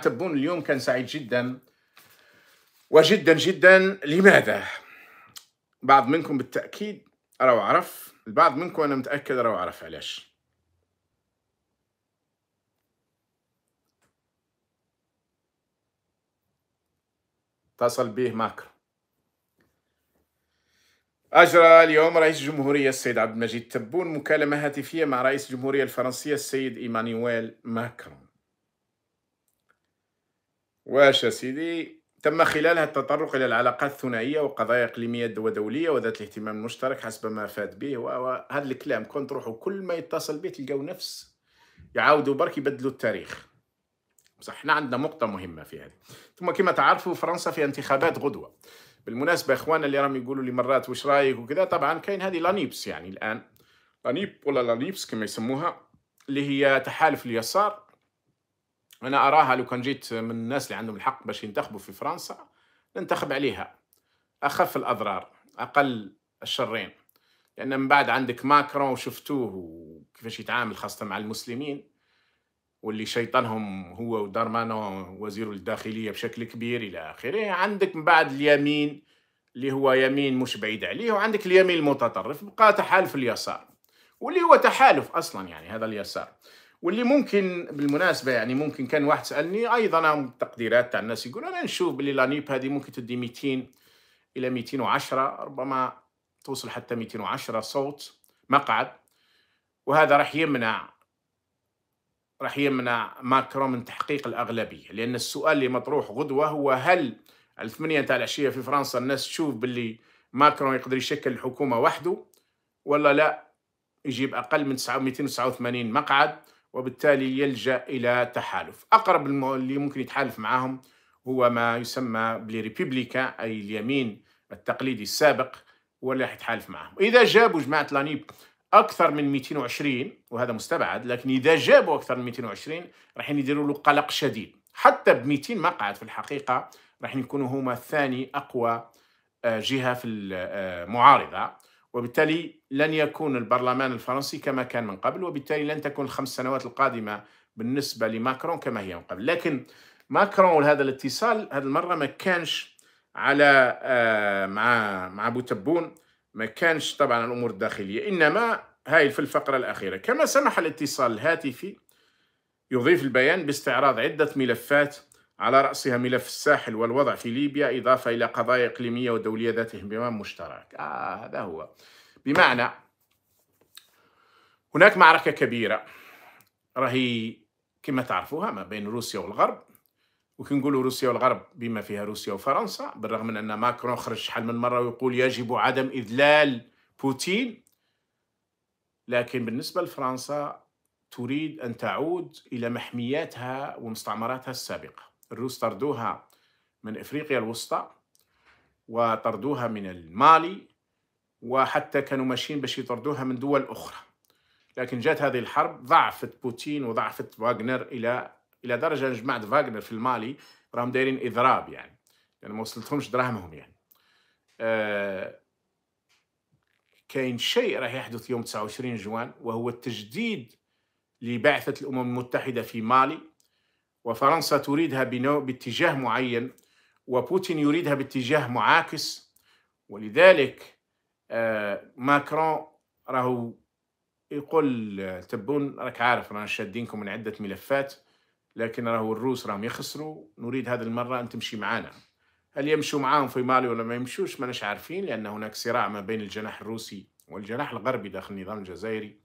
تبون اليوم كان سعيد جدا وجدا جدا لماذا؟ بعض منكم بالتأكيد راهو عرف البعض منكم أنا متأكد راهو عرف علاش اتصل به ماكر أجرى اليوم رئيس الجمهورية السيد عبد المجيد تبون مكالمة هاتفية مع رئيس الجمهورية الفرنسية السيد إيمانويل ماكرون واش سيدي تم خلالها التطرق إلى العلاقات الثنائية وقضايا إقليمية ودولية وذات الاهتمام المشترك حسب ما فات به وهذا الكلام كون تروحوا كل ما يتصل به تلقاو نفس يعاودوا برك يبدلوا التاريخ بصح احنا عندنا نقطة مهمة في هذه ثم كما تعرفوا فرنسا في انتخابات غدوة بالمناسبة اخوانا اللي راهم يقولوا لي مرات واش رايك وكذا طبعا كاين هذه لانيبس يعني الآن لانيب ولا لانيبس كما يسموها اللي هي تحالف اليسار انا اراها لو كان جيت من الناس اللي عندهم الحق باش ينتخبوا في فرنسا ننتخب عليها اخف الاضرار اقل الشرين لان من بعد عندك ماكرون وشفتوه وكيفاش يتعامل خاصه مع المسلمين واللي شيطانهم هو ودارمانو وزير الداخليه بشكل كبير الى اخره عندك من بعد اليمين اللي هو يمين مش بعيد عليه وعندك اليمين المتطرف بقى تحالف اليسار واللي هو تحالف اصلا يعني هذا اليسار واللي ممكن بالمناسبه يعني ممكن كان واحد سالني ايضا تقديرات تاع الناس يقول انا نشوف باللي لانيب هذه ممكن تدي 200 الى 210 ربما توصل حتى 210 صوت مقعد وهذا راح يمنع راح يمنع ماكرون من تحقيق الاغلبيه لان السؤال اللي مطروح غدوه هو هل الثمانية تاع العشية في فرنسا الناس تشوف باللي ماكرون يقدر يشكل الحكومة وحده ولا لا يجيب أقل من 289 مقعد وبالتالي يلجأ إلى تحالف أقرب اللي ممكن يتحالف معهم هو ما يسمى بالريبوبليكا أي اليمين التقليدي السابق هو اللي راح يتحالف معهم إذا جابوا جماعة لانيب أكثر من 220 وهذا مستبعد لكن إذا جابوا أكثر من 220 راح يديروا له قلق شديد حتى ب 200 مقعد في الحقيقة راح يكونوا هما ثاني أقوى آه، جهة في المعارضة آه، وبالتالي لن يكون البرلمان الفرنسي كما كان من قبل وبالتالي لن تكون الخمس سنوات القادمة بالنسبة لماكرون كما هي من قبل لكن ماكرون هذا الاتصال هذه المرة ما كانش على آه، مع مع بوتبون ما كانش طبعا الأمور الداخلية إنما هاي في الفقرة الأخيرة كما سمح الاتصال الهاتفي يضيف البيان باستعراض عدة ملفات على رأسها ملف الساحل والوضع في ليبيا إضافة إلى قضايا إقليمية ودولية ذات اهتمام مشترك آه هذا هو بمعنى هناك معركة كبيرة راهي كما تعرفوها ما بين روسيا والغرب وكي نقولوا روسيا والغرب بما فيها روسيا وفرنسا بالرغم من أن ماكرون خرج شحال من مرة ويقول يجب عدم إذلال بوتين لكن بالنسبة لفرنسا تريد أن تعود إلى محمياتها ومستعمراتها السابقة الروس طردوها من إفريقيا الوسطى وطردوها من المالي وحتى كانوا ماشيين باش يطردوها من دول أخرى لكن جات هذه الحرب ضعفت بوتين وضعفت فاغنر إلى إلى درجة جماعة فاغنر في المالي راهم دايرين إضراب يعني يعني ما وصلتهمش دراهمهم يعني آه كاين شيء راح يحدث يوم 29 جوان وهو التجديد لبعثة الأمم المتحدة في مالي وفرنسا تريدها باتجاه معين وبوتين يريدها باتجاه معاكس ولذلك آه، ماكرون راهو يقول آه، تبون راك عارف رانا شادينكم من عده ملفات لكن راهو الروس راهم يخسروا نريد هذه المره ان تمشي معنا هل يمشوا معاهم في مالي ولا ما يمشوش ما عارفين لان هناك صراع ما بين الجناح الروسي والجناح الغربي داخل النظام الجزائري